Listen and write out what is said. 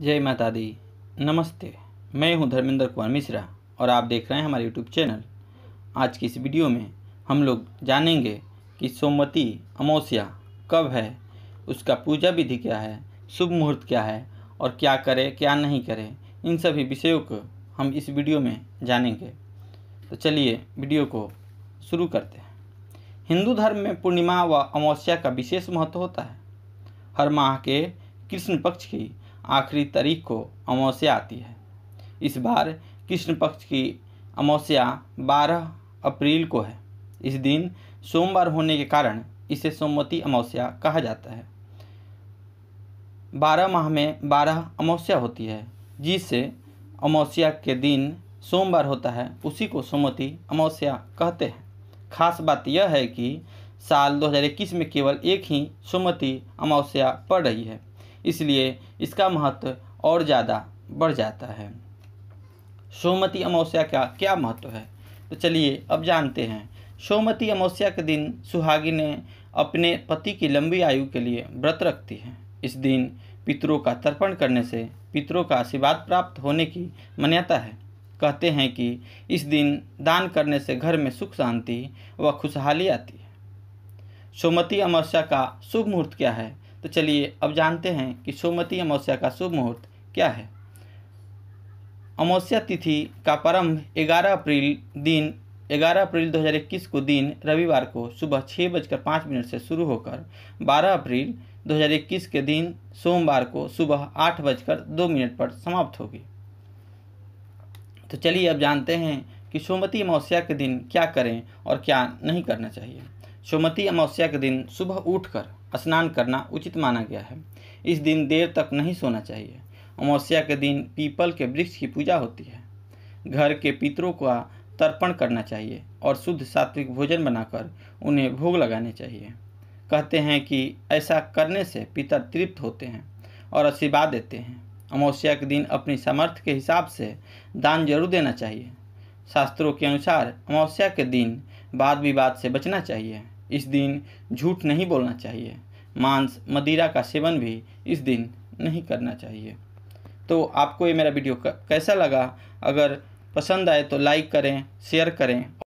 जय माता दी नमस्ते मैं हूं धर्मेंद्र कुमार मिश्रा और आप देख रहे हैं हमारे यूट्यूब चैनल आज की इस वीडियो में हम लोग जानेंगे कि सोमवती अमावस्या कब है उसका पूजा विधि क्या है शुभ मुहूर्त क्या है और क्या करें क्या नहीं करें इन सभी विषयों को हम इस वीडियो में जानेंगे तो चलिए वीडियो को शुरू करते हैं हिंदू धर्म में पूर्णिमा व अमावस्या का विशेष महत्व होता है हर माह के कृष्ण पक्ष की आखिरी तारीख को अमावस्या आती है इस बार कृष्ण पक्ष की अमावस्या 12 अप्रैल को है इस दिन सोमवार होने के कारण इसे सोमवती अमावस्या कहा जाता है बारह माह में बारह अमावस्या होती है जिससे अमावस्या के दिन सोमवार होता है उसी को सोमवती अमावस्या कहते हैं खास बात यह है कि साल 2021 में केवल एक ही सोमवती अमावस्या पड़ रही है इसलिए इसका महत्व और ज़्यादा बढ़ जाता है सोमती अमावस्या का क्या महत्व है तो चलिए अब जानते हैं सोमती अमावस्या के दिन ने अपने पति की लंबी आयु के लिए व्रत रखती हैं इस दिन पितरों का तर्पण करने से पितरों का आशीर्वाद प्राप्त होने की मान्यता है कहते हैं कि इस दिन दान करने से घर में सुख शांति व खुशहाली आती है सोमती अमावस्या का शुभ मुहूर्त क्या है तो चलिए अब जानते हैं कि सोमती अमावस्या का शुभ मुहूर्त क्या है अमावस्या तिथि का प्रारंभ 11 अप्रैल दिन 11 अप्रैल 2021 को दिन रविवार को सुबह छः बजकर पाँच मिनट से शुरू होकर 12 अप्रैल 2021 के दिन सोमवार को सुबह आठ बजकर दो मिनट पर समाप्त होगी तो चलिए अब जानते हैं कि सोमती अमावस्या के दिन क्या करें और क्या नहीं करना चाहिए सोमती अमावस्या के दिन सुबह उठकर स्नान करना उचित माना गया है इस दिन देर तक नहीं सोना चाहिए अमावस्या के दिन पीपल के वृक्ष की पूजा होती है घर के पितरों का तर्पण करना चाहिए और शुद्ध सात्विक भोजन बनाकर उन्हें भोग लगाने चाहिए कहते हैं कि ऐसा करने से पितर तृप्त होते हैं और आशीर्वाद देते हैं अमावस्या के दिन अपनी सामर्थ्य के हिसाब से दान जरूर देना चाहिए शास्त्रों के अनुसार अमावस्या के दिन वाद विवाद से बचना चाहिए इस दिन झूठ नहीं बोलना चाहिए मांस मदिरा का सेवन भी इस दिन नहीं करना चाहिए तो आपको ये मेरा वीडियो कैसा लगा अगर पसंद आए तो लाइक करें शेयर करें